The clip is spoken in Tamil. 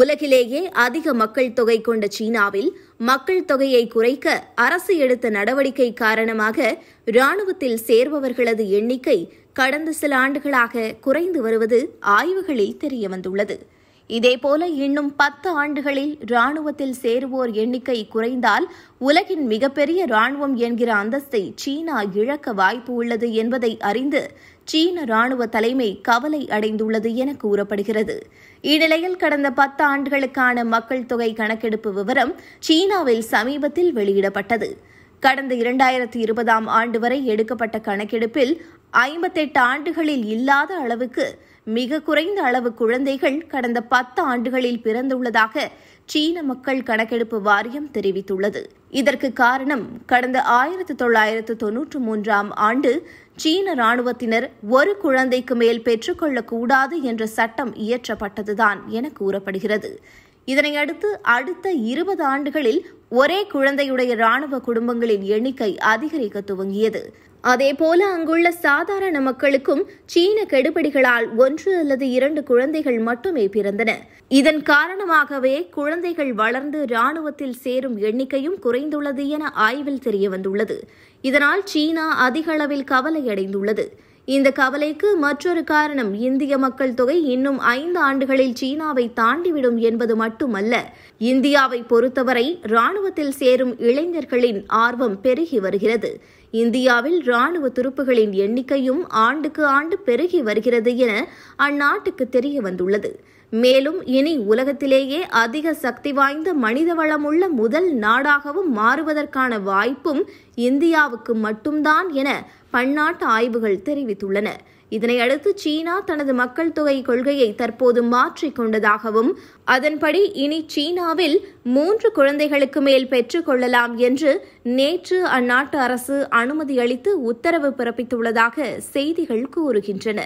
உலகிலேயே அதிக மக்கள் தொகை கொண்ட சீனாவில் மக்கள் தொகையை குறைக்க அரசு எடுத்த நடவடிக்கை காரணமாக ராணுவத்தில் சேர்பவர்களது எண்ணிக்கை கடந்த சில ஆண்டுகளாக குறைந்து வருவது ஆய்வுகளில் தெரியவந்துள்ளது இதேபோல இன்னும் பத்து ஆண்டுகளில் ராணுவத்தில் சேருவோர் எண்ணிக்கை குறைந்தால் உலகின் மிகப்பெரிய ராணுவம் என்கிற அந்தஸ்தை சீனா இழக்க வாய்ப்பு உள்ளது என்பதை அறிந்து சீன ராணுவ தலைமை கவலை அடைந்துள்ளது என கூறப்படுகிறது இந்நிலையில் கடந்த பத்து ஆண்டுகளுக்கான மக்கள் தொகை கணக்கெடுப்பு விவரம் சீனாவில் சமீபத்தில் வெளியிடப்பட்டது கடந்த இரண்டாயிரத்தி இருபதாம் ஆண்டு வரை எடுக்கப்பட்ட கணக்கெடுப்பில் ஐம்பத்தெட்டு ஆண்டுகளில் இல்லாத அளவுக்கு மிக குறைந்த அளவு குழந்தைகள் கடந்த பத்து ஆண்டுகளில் பிறந்துள்ளதாக சீன மக்கள் கணக்கெடுப்பு வாரியம் தெரிவித்துள்ளது இதற்கு காரணம் கடந்த ஆயிரத்து தொள்ளாயிரத்து தொன்னூற்று மூன்றாம் ஆண்டு சீன ராணுவத்தினர் ஒரு குழந்தைக்கு மேல் பெற்றுக்கொள்ளக்கூடாது என்ற சட்டம் இயற்றப்பட்டதுதான் என கூறப்படுகிறது இதனையடுத்து அடுத்த இருபது ஆண்டுகளில் ஒரே குழந்தையுடைய ராணுவ குடும்பங்களின் எண்ணிக்கை அதிகரிக்க துவங்கியது அதே போல அங்குள்ள சாதாரண மக்களுக்கும் சீன கெடுபிடிகளால் ஒன்று அல்லது இரண்டு குழந்தைகள் மட்டுமே பிறந்தன இதன் காரணமாகவே குழந்தைகள் வளர்ந்து ராணுவத்தில் சேரும் எண்ணிக்கையும் குறைந்துள்ளது என ஆய்வில் தெரியவந்துள்ளது இதனால் சீனா அதிக அளவில் கவலையடைந்துள்ளது இந்த கவலைக்கு மற்றொரு காரணம் இந்திய மக்கள் தொகை இன்னும் ஐந்து ஆண்டுகளில் சீனாவை தாண்டிவிடும் என்பது மட்டுமல்ல இந்தியாவை பொறுத்தவரை ராணுவத்தில் சேரும் இளைஞர்களின் ஆர்வம் பெருகி வருகிறது இந்தியாவில் ராணுவ துருப்புகளின் எண்ணிக்கையும் ஆண்டுக்கு ஆண்டு பெருகி வருகிறது என அந்நாட்டுக்கு தெரிய வந்துள்ளது மேலும் இனி உலகத்திலேயே அதிக சக்தி வாய்ந்த மனித வளமுள்ள முதல் நாடாகவும் மாறுவதற்கான வாய்ப்பும் இந்தியாவுக்கு மட்டும்தான் என பன்னாட்டு ஆய்வுகள் தெரிவித்துள்ளன இதனையடுத்து சீனா தனது மக்கள் தொகை கொள்கையை தற்போது மாற்றிக் கொண்டதாகவும் அதன்படி இனி சீனாவில் மூன்று குழந்தைகளுக்கு மேல் பெற்றுக்கொள்ளலாம் என்று நேற்று அந்நாட்டு அரசு அனுமதி அளித்து உத்தரவு பிறப்பித்துள்ளதாக செய்திகள் கூறுகின்றன